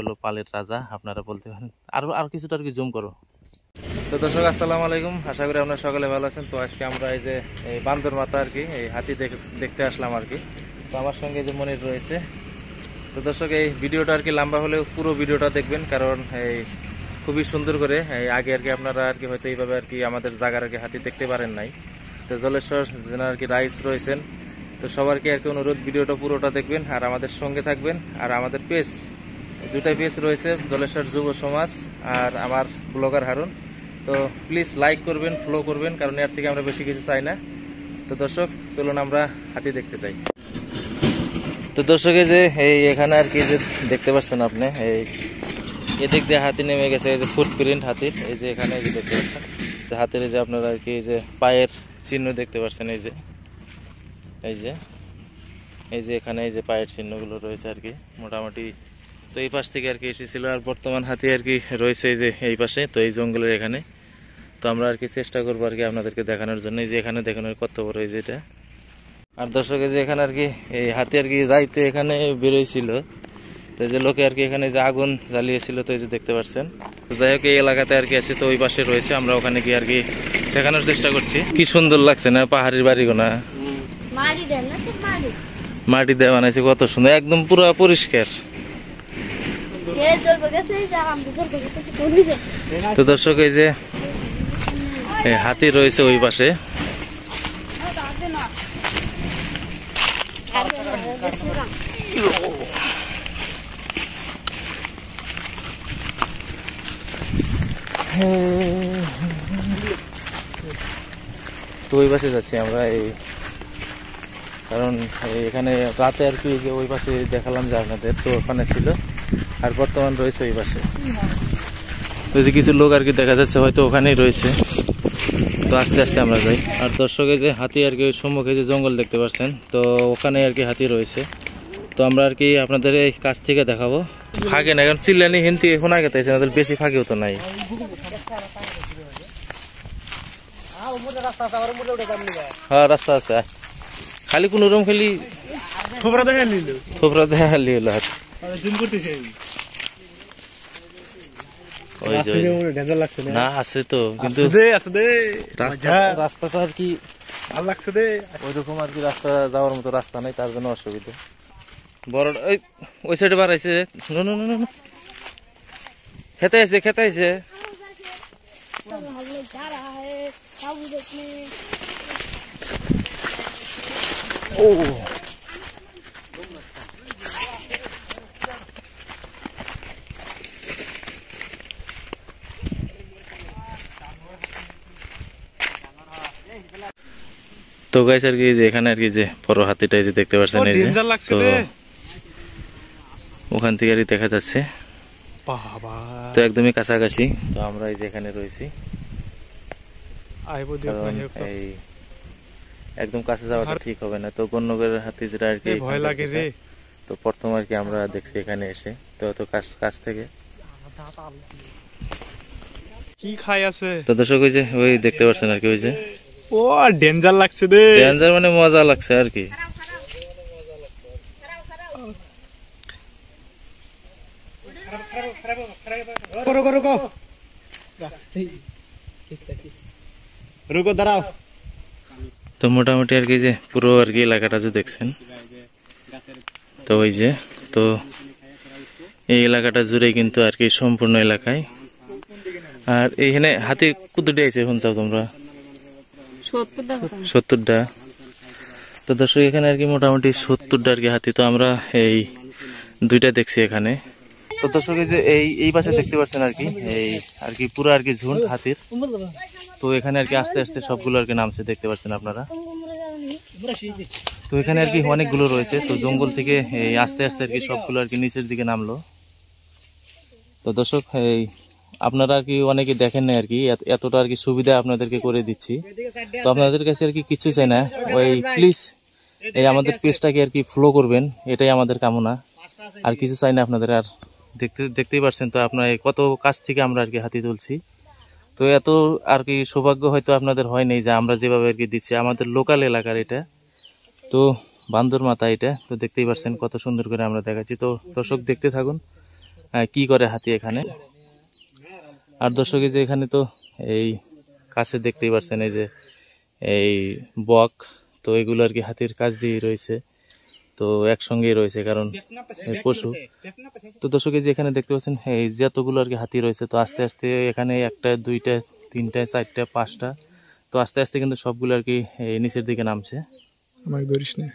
হলো পালের রাজা আপনারা বলতে পারেন আর আর কিছুটা আর কি জুম করো তো দর্শক আসসালামু আলাইকুম আশা করি আপনারা সকালে ভালো আছেন তো আজকে আমরা এই যে এই বান্দর মাথা আর কি এই হাতি দেখতে আসলাম আর কি তো আমার সঙ্গে যে মনির রয়েছে তো দর্শক এই ভিডিওটা আর কি লম্বা হলেও পুরো ভিডিওটা দেখবেন কারণ এই খুবই সুন্দর করে এই আগে আর কি আপনারা আর কি হয়তো এইভাবে আর কি আমাদের জায়গার আর কি হাতি দেখতে পারেন নাই তো জলেশ্বর যেন আর কি রাইস রয়েছেন তো সবারকে আর কি অনুরোধ ভিডিওটা পুরোটা দেখবেন আর আমাদের সঙ্গে থাকবেন আর আমাদের পেজ দুটাই পেজ রয়েছে জলেশ্বর যুব সমাজ আর আমার ব্লগার হারুন তো প্লিজ লাইক করবেন ফলো করবেন কারণ এর থেকে আমরা বেশি কিছু চাই না তো দর্শক চলুন আমরা হাতি দেখতে চাই তো দর্শকে যে এই এখানে আর কি যে দেখতে পাচ্ছেন আপনি এই এদিক দিয়ে হাতি নেমে গেছে এই যে ফুটপ্রিন্ট হাতির এই যে এখানে এই যে দেখতে পাচ্ছেন যে হাতির যে আপনারা আর কি এই যে পায়ের চিহ্ন দেখতে পাচ্ছেন এই যে এই যে এই যে এখানে এই যে পায়ের চিহ্নগুলো রয়েছে আর কি মোটামুটি তো এই পাশ থেকে আর কি এসেছিলো আর বর্তমান হাতি আর কি রয়েছে এই যে এই পাশে তো এই জঙ্গলের এখানে তো আমরা আর কি চেষ্টা করবো আর কি আপনাদেরকে দেখানোর জন্য যে এখানে দেখানোর কত বড় যে এটা আর দর্শকে যে এখানে আর কি এই হাতি আর কি রাইতে এখানে বেরোয়ছিল তো যে লোকে আর কি এখানে যে আগুন জ্বালিয়েছিল তো এই যে দেখতে পাচ্ছেন যাই হোক এই এলাকাতে আর কি আছে তো ওই পাশে রয়েছে আমরা ওখানে গিয়ে আর কি দেখানোর চেষ্টা করছি কি সুন্দর লাগছে না পাহাড়ির গোনা মাটি দেওয়া বানাইছে কত সুন্দর একদম পুরো পরিষ্কার তো দর্শক এই যে হাতি রয়েছে ওই পাশে তো ওই পাশে যাচ্ছি আমরা এই কারণ এখানে রাতে আর কি ওই পাশে দেখালাম যে আপনাদের তো ওখানে ছিল আর বর্তমান রয়েছে এই পাশে ওই যে কিছু লোক আর কি দেখা যাচ্ছে হয়তো ওখানেই রয়েছে তো আস্তে আস্তে আমরা যাই আর দর্শকে যে হাতি আর কি সম্মুখে যে জঙ্গল দেখতে পাচ্ছেন তো ওখানে আর কি হাতি রয়েছে তো আমরা আর কি আপনাদের এই কাছ থেকে দেখাবো ফাঁকে না কারণ চিল্লানি হিন্দি শোনা গেছে না বেশি ফাঁকেও তো নাই হ্যাঁ রাস্তা আছে খালি কোনো রুম খালি থোপরা দেখা নিল দেখা রাস্তাটা আর কি ভালো লাগছে রে ওইরকম আর কি রাস্তা যাওয়ার মতো রাস্তা নাই তার জন্য অসুবিধা বড় ওই ওই সাইডে বাড়াইছে নো নো খেতে আছে খেতে ও তো গাইছে আর কি যে এখানে আর কি যে বড় হাতিটা যে দেখতে পাচ্ছেন এই যে ওখান থেকে আর দেখা যাচ্ছে তো একদমই কাছাকাছি তো আমরা এই যে এখানে রয়েছি একদম কাছে যাওয়াটা ঠিক হবে না তো গণ্যগের হাতি যেটা আর কি ভয় লাগে রে তো প্রথম আর কি আমরা দেখছি এখানে এসে তো তো কাছ কাছ থেকে কি খাই আছে তো দর্শক ওই যে ওই দেখতে পাচ্ছেন আর কি ওই যে ও ডেঞ্জার লাগছে রে ডেঞ্জার মানে মজা লাগছে আর কি তো মোটামুটি আর কি যে পুরো আর কি এলাকাটা যে দেখছেন তো ওই যে তো এই এলাকাটা জুড়ে কিন্তু আর কি সম্পূর্ণ এলাকায় আর এইখানে হাতি কুদুটি আছে এখন চাও তোমরা সত্তরটা তো দর্শক এখানে আর কি মোটামুটি সত্তরটা আর কি হাতি তো আমরা এই দুইটা দেখছি এখানে তো দর্শক যে এই এই পাশে দেখতে পাচ্ছেন আর কি এই আর কি পুরো আর কি ঝুন্ড হাতির তো এখানে আর কি আস্তে আস্তে সবগুলো আর কি নামছে দেখতে পাচ্ছেন আপনারা তো এখানে আর কি অনেকগুলো রয়েছে তো জঙ্গল থেকে এই আস্তে আস্তে আর কি সবগুলো আর কি নিচের দিকে নামলো তো দর্শক এই আপনারা আর কি অনেকে দেখেন না আর কি এতটা আর কি সুবিধা আপনাদেরকে করে দিচ্ছি তো আপনাদের কাছে আর কি কিছু চাই না ওই প্লিজ এই আমাদের পেজটাকে আর কি ফলো করবেন এটাই আমাদের কামনা আর কিছু চাই না আপনাদের আর দেখতে দেখতেই পারছেন তো আপনার কত কাজ থেকে আমরা আর কি হাতি তুলছি তো এত আর কি সৌভাগ্য হয়তো আপনাদের হয় নাই যে আমরা যেভাবে আর কি দিচ্ছি আমাদের লোকাল এলাকার এটা তো বান্দর মাথা এটা তো দেখতেই পারছেন কত সুন্দর করে আমরা দেখাচ্ছি তো দর্শক দেখতে থাকুন কি করে হাতি এখানে আর দর্শক যে এখানে তো এই কাছে দেখতেই পারছেন এই যে এই বক তো এগুলো আর কি হাতির কাজ দিয়ে রয়েছে তো একসঙ্গেই রয়েছে কারণ পশু তো দর্শক যে এখানে দেখতে পাচ্ছেন এই যতগুলো আর কি হাতি রয়েছে তো আস্তে আস্তে এখানে একটা দুইটা তিনটা চারটা পাঁচটা তো আস্তে আস্তে কিন্তু সবগুলো আর কি নিচের দিকে নামছে আমাকে ধরিস না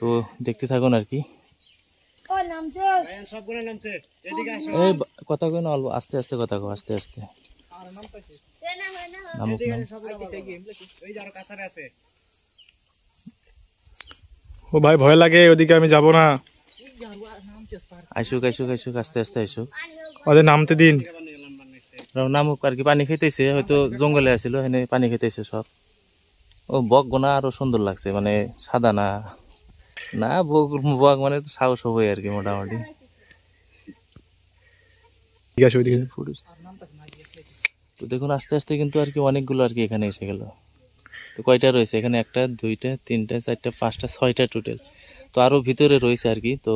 তো দেখতে থাকুন আর কি কথা কই না আস্তে আস্তে কথা কও আস্তে আস্তে ও ভাই ভয় লাগে ওদিকে আমি যাব না আইসুক আইসুক আইসুক আস্তে আস্তে আইসুক ওদের নামতে দিন নামুক আর কি পানি খেতেছে হয়তো জঙ্গলে আসিল এখানে পানি খেতেছে সব ও বক গোনা আরো সুন্দর লাগছে মানে সাদা না না বক মানে তো সাহস হবে আর কি মোটামুটি তো দেখুন আস্তে আস্তে কিন্তু আর কি অনেকগুলো আর কি এখানে এসে গেল তো কয়টা রয়েছে এখানে একটা দুইটা তিনটা চারটা পাঁচটা ছয়টা টোটাল তো আরও ভিতরে রয়েছে আর কি তো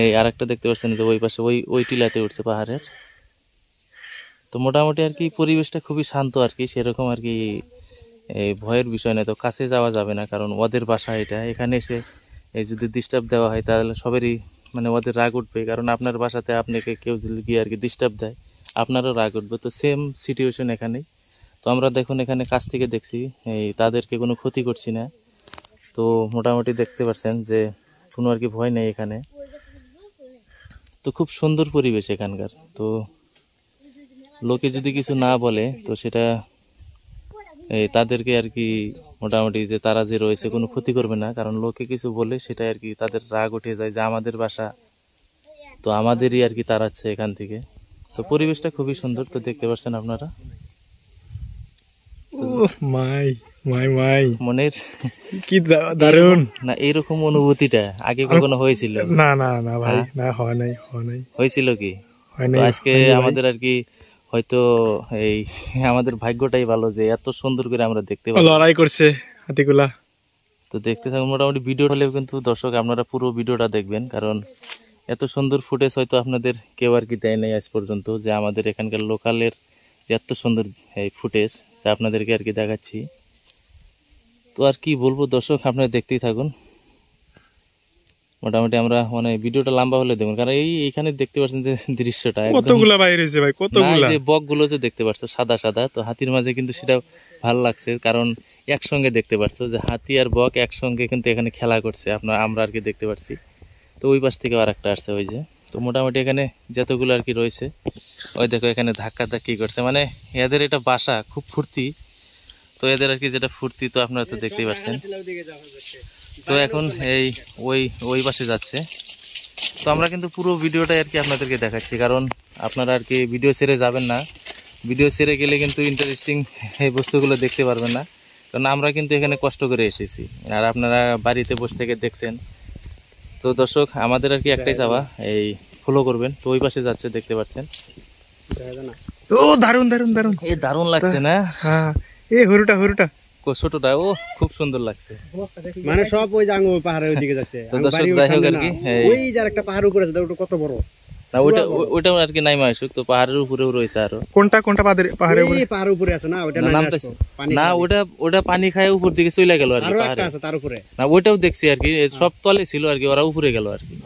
এই আর একটা দেখতে পাচ্ছেন যে ওই পাশে ওই ওই টিলাতে উঠছে পাহাড়ের তো মোটামুটি আর কি পরিবেশটা খুবই শান্ত আর কি সেরকম আর কি এই ভয়ের বিষয় না তো কাছে যাওয়া যাবে না কারণ ওদের বাসা এটা এখানে এসে এই যদি ডিস্টার্ব দেওয়া হয় তাহলে সবেরই মানে ওদের রাগ উঠবে কারণ আপনার বাসাতে আপনাকে কেউ যদি গিয়ে আর কি ডিস্টার্ব দেয় আপনারও রাগ উঠবে তো সেম সিটুয়েশন এখানেই তো আমরা দেখুন এখানে কাছ থেকে দেখছি এই তাদেরকে কোনো ক্ষতি করছি না তো মোটামুটি দেখতে পাচ্ছেন যে কোনো আর কি ভয় নেই এখানে তো খুব সুন্দর পরিবেশ এখানকার তো লোকে যদি কিছু না বলে তো সেটা তাদেরকে আর কি মোটামুটি যে তারা যে রয়েছে কোনো ক্ষতি করবে না কারণ লোকে কিছু বলে সেটা আর কি তাদের রাগ উঠে যায় যে আমাদের বাসা তো আমাদেরই আর কি তাড়াচ্ছে এখান থেকে তো পরিবেশটা খুবই সুন্দর তো দেখতে পাচ্ছেন আপনারা আমাদের আর কি হয়তো এই আমাদের ভাগ্যটাই ভালো যে এত সুন্দর করে আমরা দেখতে পাবো লড়াই করছে হাতিগুলা তো দেখতে থাকুন মোটামুটি ভিডিও হলে কিন্তু দর্শক আপনারা পুরো ভিডিওটা দেখবেন কারণ এত সুন্দর ফুটেজ হয়তো আপনাদের কেউ আর কি দেয় নাই আজ পর্যন্ত যে আমাদের এখানকার লোকালের যে এত সুন্দর এই ফুটেজ যা আপনাদেরকে আর কি দেখাচ্ছি তো আর কি বলবো দর্শক আপনারা দেখতেই থাকুন মোটামুটি আমরা মানে ভিডিওটা লম্বা হলে দেখুন কারণ এই এখানে দেখতে পাচ্ছেন যে দৃশ্যটা কতগুলো বাইরে যে ভাই কতগুলো যে গুলো যে দেখতে পাচ্ছ সাদা সাদা তো হাতির মাঝে কিন্তু সেটা ভালো লাগছে কারণ একসঙ্গে দেখতে পাচ্ছ যে হাতি আর বক একসঙ্গে কিন্তু এখানে খেলা করছে আপনার আমরা আর কি দেখতে পাচ্ছি তো ওই পাশ থেকে আর একটা আসছে ওই যে তো মোটামুটি এখানে যতগুলো আর কি রয়েছে ওই দেখো এখানে ধাক্কা ধাক্কি করছে মানে এদের এটা বাসা খুব ফুর্তি তো এদের আর কি যেটা ফুর্তি তো আপনারা তো দেখতেই পাচ্ছেন তো এখন এই ওই ওই পাশে যাচ্ছে তো আমরা কিন্তু পুরো ভিডিওটাই আর কি আপনাদেরকে দেখাচ্ছি কারণ আপনারা আর কি ভিডিও ছেড়ে যাবেন না ভিডিও ছেড়ে গেলে কিন্তু ইন্টারেস্টিং এই বস্তুগুলো দেখতে পারবেন না কারণ আমরা কিন্তু এখানে কষ্ট করে এসেছি আর আপনারা বাড়িতে বসে থেকে দেখছেন তো দর্শক আমাদের আর কি একটাই চাওয়া এই ফলো করবেন তো ওই পাশে যাচ্ছে দেখতে পাচ্ছেন ও দারুন দারুন দারুন এ দারুন লাগছে না হ্যাঁ এ হরুটা হরুটা ছোটটা ও খুব সুন্দর লাগছে মানে সব ওই পাহাড়ের ওইদিকে যাচ্ছে তো দর্শক যাই হোক আর কি হ্যাঁ। ওই একটা পাহাড় উপরে আছে ওটা কত বড় না ওটা ওটা আর কি তো পাহাড়ের রয়েছে কোনটা কোনটা পাহাড়ের উপরে উপরে আছে না ওটা না ওটা ওটা পানি খায় উপর দিকে চলে গেল আর কি আছে তার উপরে না ওটাও দেখছি আর কি হ্যাঁ। সব তলে ছিল আর কি ওরা উপরে গেল আর কি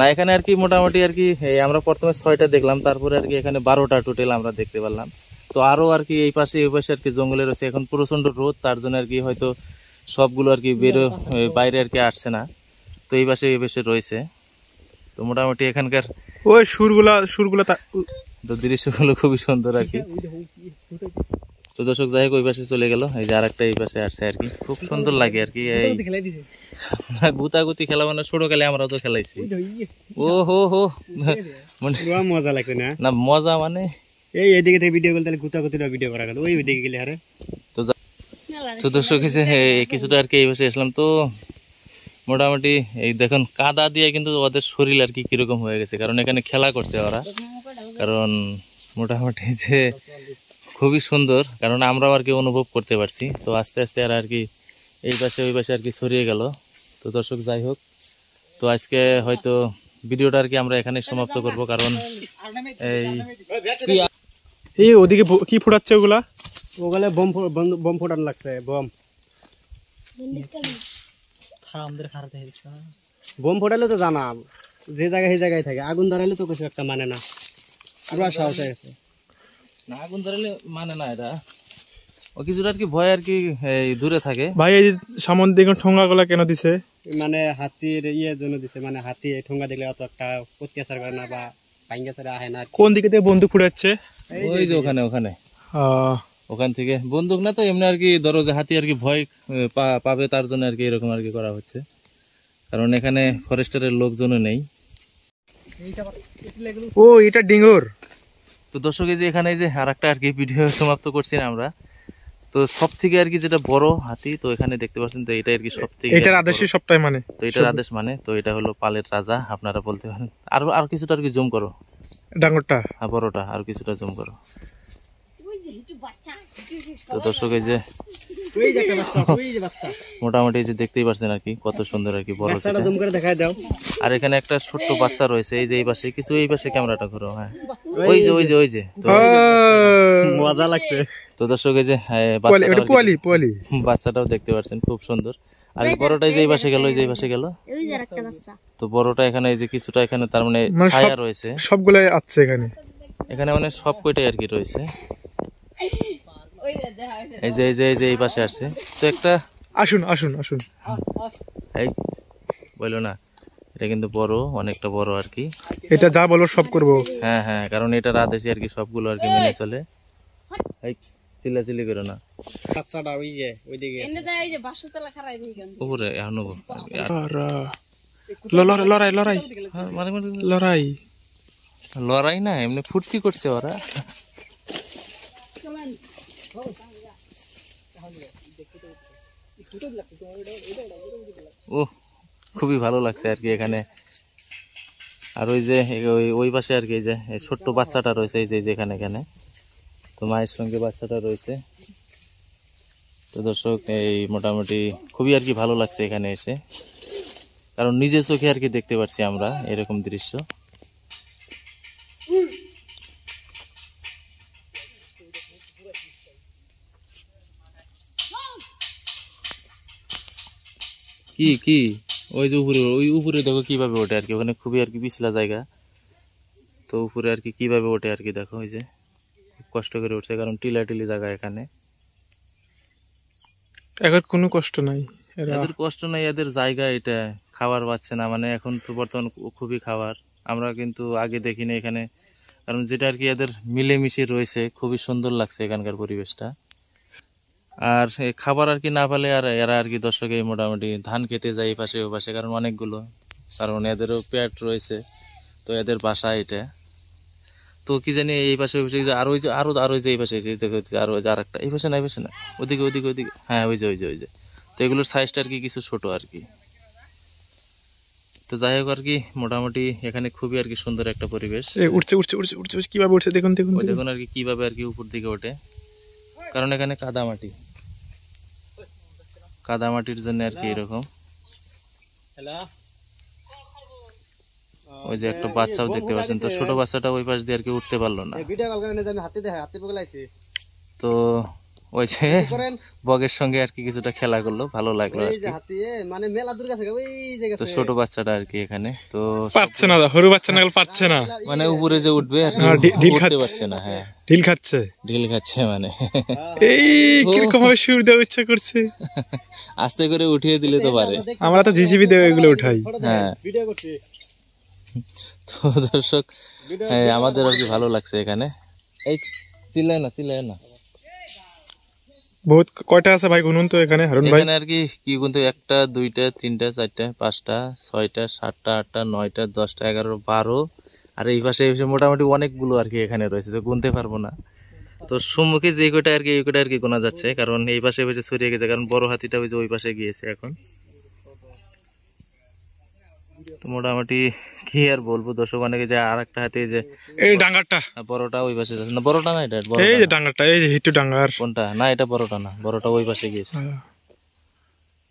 না এখানে আর কি মোটামুটি আর কি আমরা প্রথমে ছয়টা দেখলাম তারপরে আর কি এখানে বারোটা টোটাল আমরা দেখতে পারলাম তো আরও আর কি এই পাশে এই পাশে আর কি জঙ্গলে রয়েছে এখন প্রচণ্ড রোদ তার জন্য আর কি হয়তো সবগুলো আর কি বেরো বাইরে আর কি আসছে না তো এই পাশে এই পাশে রয়েছে তো মোটামুটি এখানকার ওই সুরগুলা সুরগুলা তো দৃশ্যগুলো খুবই সুন্দর আর কি তো দর্শক যাই হোক ওই পাশে চলে গেল এই যে আর একটা এই পাশে আসছে আর কি খুব সুন্দর লাগে আর কি এই গুতাগুতি খেলা মানে ছোট খেলে আমরা তো খেলাইছি ও হো হো মানে মজা লাগছে না মজা মানে এই এদিকে থেকে ভিডিও করলে তাহলে গুতা ভিডিও করা গেল ওই ওইদিকে গেলে আরে তো তো দর্শক কিছুটা আর কি এই বসে এসলাম তো মোটামুটি এই দেখুন কাদা দিয়ে কিন্তু ওদের শরীর আর কি কীরকম হয়ে গেছে কারণ এখানে খেলা করছে ওরা কারণ মোটামুটি যে খুবই সুন্দর কারণ আমরাও আর কি অনুভব করতে পারছি তো আস্তে আস্তে আর আর কি এই পাশে ওই পাশে আর কি ছড়িয়ে গেল তো দর্শক যাই হোক তো আজকে হয়তো ভিডিওটা আর কি আমরা এখানে সমাপ্ত করব কারণ এই এই ওদিকে কি ফুটাচ্ছে ওগুলা ওগুলো বম বম ফোটান লাগছে বম বম ফোটালে তো জানা যে জায়গায় সেই জায়গায় থাকে আগুন দাঁড়ালে তো কিছু একটা মানে না আমরা সাহস আছে না আগুন ধরালে মানে না এটা ও কিছুটা আর কি ভয় আর কি দূরে থাকে ভাই এই সামন দিকে ঠোঙ্গা গুলা কেন দিছে মানে হাতির ইয়ে জন্য দিছে মানে হাতি ঠোঙ্গা দিলে অত একটা অত্যাচার করে না বা পাইঙ্গা ছাড়া আহে না কোন দিকে দিয়ে বন্ধু ফুটাচ্ছে ওই যে ওখানে ওখানে ওখান থেকে বন্দুক না তো এমনি আর কি হাতি আর কি ভয় পাবে তার জন্য আর কি এরকম আর কি করা হচ্ছে কারণ এখানে ফরেস্টারের নেই ও এটা তো দর্শক এই যে এখানে যে আর একটা আর কি ভিডিও সমাপ্ত করছি আমরা তো সব থেকে আর কি যেটা বড় হাতি তো এখানে দেখতে পাচ্ছেন তো এটা আর কি সব থেকে এটার সবটাই মানে তো এটার আদেশ মানে তো এটা হলো পালের রাজা আপনারা বলতে পারেন আর আর কিছুটা আর কি জুম করো হ্যাঁ বড়টা আর কিছুটা করো তো দর্শক এই যে মোটামুটি যে দেখতেই আর কি কত সুন্দর আর কি বড় আর এখানে একটা ছোট্ট বাচ্চা রয়েছে এই যে এই পাশে কিছু এই পাশে ক্যামেরাটা ঘুরো হ্যাঁ ওই যে ওই যে ওই যে হ্যাঁ। মজা লাগছে তো দর্শক এই যে হ্যাঁ, বাচ্চাটাও দেখতে পাচ্ছেন খুব সুন্দর আর বড়টা যে পাশে গেল যে পাশে গেল তো বড়টা এখানে এই যে কিছুটা এখানে তার মানে, মানে ছায়া রয়েছে সবগুলাই আছে এখানে এখানে মানে সব কয়টাই আর কি রয়েছে এই যে এই যে এই যে এই পাশে আসছে তো একটা আসুন আসুন আসুন এই বললো না এটা কিন্তু বড় অনেকটা বড় আর কি এটা যা বলো সব করব হ্যাঁ হ্যাঁ কারণ এটা এটার আদেশে আর কি সবগুলো আর কি মেনে চলে এই চিল্লাচিল্লি করো না বাচ্চাটা ওই যে ওইদিকে এনে উপরে এখন লড়াই লড়াই মানে লড়াই লড়াই না এমনি ফুর্তি করছে ওরা ও খুবই ভালো লাগছে আর কি এখানে আর ওই যে ওই পাশে আর কি যে ছোট্ট বাচ্চাটা রয়েছে এই যে যেখানে এখানে তো মায়ের সঙ্গে বাচ্চাটা রয়েছে তো দর্শক এই মোটামুটি খুবই আর কি ভালো লাগছে এখানে এসে কারণ নিজে চোখে আর কি দেখতে পাচ্ছি আমরা এরকম দৃশ্য কি কি ওই যে উপরে ওই উপরে দেখো কিভাবে ওঠে আর কি ওখানে খুবই আর কি পিছলা জায়গা তো উপরে আর কি কিভাবে ওঠে আর কি দেখো ওই যে কষ্ট করে উঠছে কারণ টিলাটিলি জায়গা এখানে এদের কোনো কষ্ট নাই এদের কষ্ট নাই এদের জায়গা এটা খাবার পাচ্ছে না মানে এখন তো বর্তমান খুবই খাবার আমরা কিন্তু আগে দেখিনি এখানে কারণ যেটা আর কি এদের মিলেমিশে রয়েছে খুবই সুন্দর লাগছে এখানকার পরিবেশটা আর খাবার আর কি না পালে আর এরা আর কি দর্শকে মোটামুটি ধান খেতে যায় এই পাশে ও পাশে কারণ অনেকগুলো কারণ এদেরও পেট রয়েছে তো এদের বাসা এটা তো কি জানি এই পাশে ওই পাশে আর ওই যে আরও আর ওই যে এই পাশে দেখো আর আর একটা এই পাশে না এই পাশে না ওদিকে ওদিকে ওদিকে হ্যাঁ ওই যে ওই যে ওই যে তো এগুলোর সাইজটা আর কি কিছু ছোট আর কি তো যাই হোক আর কি মোটামুটি এখানে খুবই আর কি সুন্দর একটা পরিবেশ উঠছে কিভাবে উঠছে দেখুন দেখুন দেখুন আর কি কিভাবে আর কি উপর দিকে ওঠে কারণ এখানে কাদা মাটি কাদা মাটির জন্য আর কি এরকম হ্যালো ওই যে একটা বাচ্চাও দেখতে পাচ্ছেন তো ছোট বাচ্চাটা ওই পাশ দিয়ে আর কি উঠতে পারলো না তো ওই যে বগের সঙ্গে আর কি কিছুটা খেলা করলো ভালো লাগলো মানে তো ছোট বাচ্চাটা আর কি এখানে তো পারছে না হরু বাচ্চা না পারছে না মানে উপরে যে উঠবে আর ঢিল পারছে না হ্যাঁ ঢিল খাচ্ছে ঢিল খাচ্ছে মানে এই কিরকম ভাবে সুর দেওয়া ইচ্ছা করছে আস্তে করে উঠিয়ে দিলে তো পারে আমরা তো জিসিবি দেবে এগুলো উঠাই হ্যাঁ ভিডিও করছি তো দর্শক আমাদের আর কি ভালো লাগছে এখানে এই চিল্লায় না চিল্লায় না বহুত কয়টা আছে ভাই গুনুন তো এখানে হারুন ভাই এখানে আর কি কি গুনতে একটা দুইটা তিনটা চারটা পাঁচটা ছয়টা সাতটা আটটা নয়টা দশটা এগারো বারো আর এই পাশে এই মোটামুটি অনেকগুলো আর কি এখানে রয়েছে তো গুনতে পারবো না তো সম্মুখে যে কটা আর কি এই কটা আর কি গোনা যাচ্ছে কারণ এই পাশে এই পাশে ছড়িয়ে গেছে কারণ বড় হাতিটা ওই যে ওই পাশে গিয়েছে এখন মোটামুটি কি আর বলবো দর্শক অনেকে যে আর একটা হাতে যে এই ডাঙ্গারটা বড়টা ওই পাশে যাচ্ছে না বড়টা না এটা এই যে ডাঙ্গারটা এই যে হিটু ডাঙ্গার কোনটা না এটা বড়টা না বড়টা ওই পাশে গিয়েছে হ্যাঁ।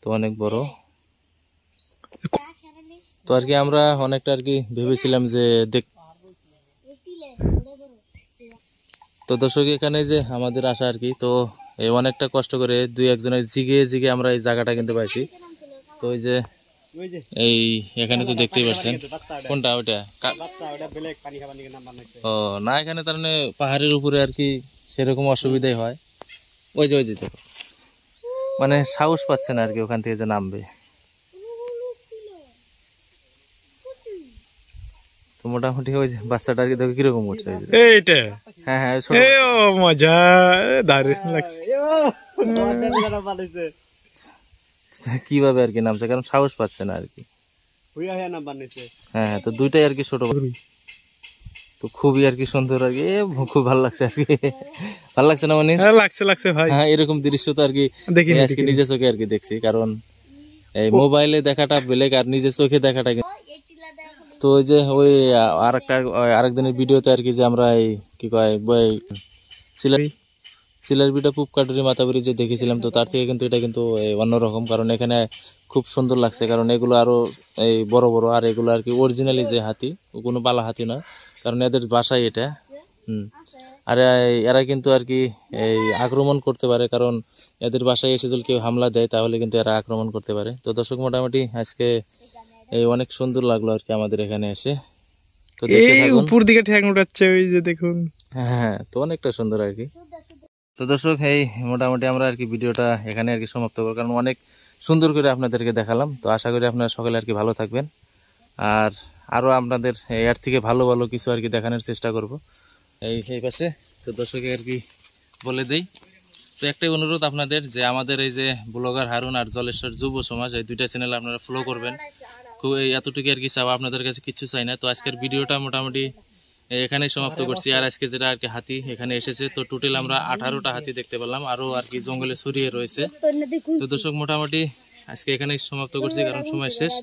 তো অনেক বড় তো আর কি আমরা অনেকটা আর কি ভেবেছিলাম যে দেখ তো দর্শক এখানে যে আমাদের আশা আর কি তো এই অনেকটা কষ্ট করে দুই একজনের জিগে জিগে আমরা এই জায়গাটা কিনতে পাইছি তো ওই যে এই এখানে তো দেখতেই পাচ্ছেন কোনটা ওইটা ও না এখানে তার মানে পাহাড়ের উপরে আর কি সেরকম অসুবিধাই হয় ওই যে ওই যে মানে সাহস পাচ্ছে না আর কি ওখান থেকে যে নামবে মোটামুটি ওই যে বাচ্চাটা আর কি দেখো কিরকম উঠছে এইটা হ্যাঁ হ্যাঁ মজা দারুণ লাগছে কিভাবে আর কি নামছে কারণ সাহস পাচ্ছে না আর কি হ্যাঁ হ্যাঁ তো দুইটাই আর কি ছোট তো খুবই আর কি সুন্দর আর কি খুব ভালো লাগছে আর কি ভালো লাগছে না মানে হ্যাঁ, লাগছে লাগছে ভাই হ্যাঁ এরকম দৃশ্য তো আর কি আজকে নিজে চোখে আর কি দেখছি কারণ এই মোবাইলে দেখাটা বেলেগ আর নিজে চোখে দেখাটা তো ওই যে ওই আরেকটা আরেকদিনের ভিডিওতে আর কি যে আমরা এই কি কয় সিলেট সিলার সিলারবিটা খুব কাটুরি মাথাবুরি যে দেখেছিলাম তো তার থেকে কিন্তু এটা কিন্তু অন্যরকম কারণ এখানে খুব সুন্দর লাগছে কারণ এগুলো আরও এই বড় বড় আর এগুলো আর কি অরিজিনালি যে হাতি কোনো বালা হাতি না কারণ এদের বাসাই এটা হুম আর এরা কিন্তু আর কি এই আক্রমণ করতে পারে কারণ এদের বাসায় এসে যদি কেউ হামলা দেয় তাহলে কিন্তু এরা আক্রমণ করতে পারে তো দর্শক মোটামুটি আজকে এই অনেক সুন্দর লাগলো আর কি আমাদের এখানে এসে তো উপর দিকে ঠ্যাং উঠাচ্ছে ওই যে দেখুন হ্যাঁ, হ্যাঁ তো অনেকটা সুন্দর আর কি তো দর্শক এই মোটামুটি আমরা আর কি ভিডিওটা এখানে আর কি সমাপ্ত করবো কারণ অনেক সুন্দর করে আপনাদেরকে দেখালাম তো আশা করি আপনারা সকালে আর কি ভালো থাকবেন আর আরও আপনাদের এর থেকে ভালো ভালো কিছু আর কি দেখানোর চেষ্টা করব এই এই পাশে তো দর্শকে আর কি বলে দেই তো একটাই অনুরোধ আপনাদের যে আমাদের এই যে ব্লগার হারুন আর জলেশ্বর যুব সমাজ এই দুইটা চ্যানেল আপনারা ফলো করবেন খুব এই এতটুকু আর কি চাওয়া আপনাদের কাছে কিছু চাই না তো আজকের ভিডিওটা মোটামুটি এখানেই সমাপ্ত করছি আর আজকে যেটা আর কি হাতি এখানে এসেছে তো টোটাল আমরা আঠারোটা হাতি দেখতে পেলাম আরো আর কি জঙ্গলে ছড়িয়ে রয়েছে তো দর্শক মোটামুটি আজকে এখানেই সমাপ্ত করছি কারণ সময় শেষ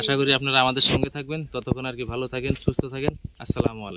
আশা করি আপনারা আমাদের সঙ্গে থাকবেন ততক্ষণ আর কি ভালো থাকেন সুস্থ থাকেন আসসালামু আলাইকুম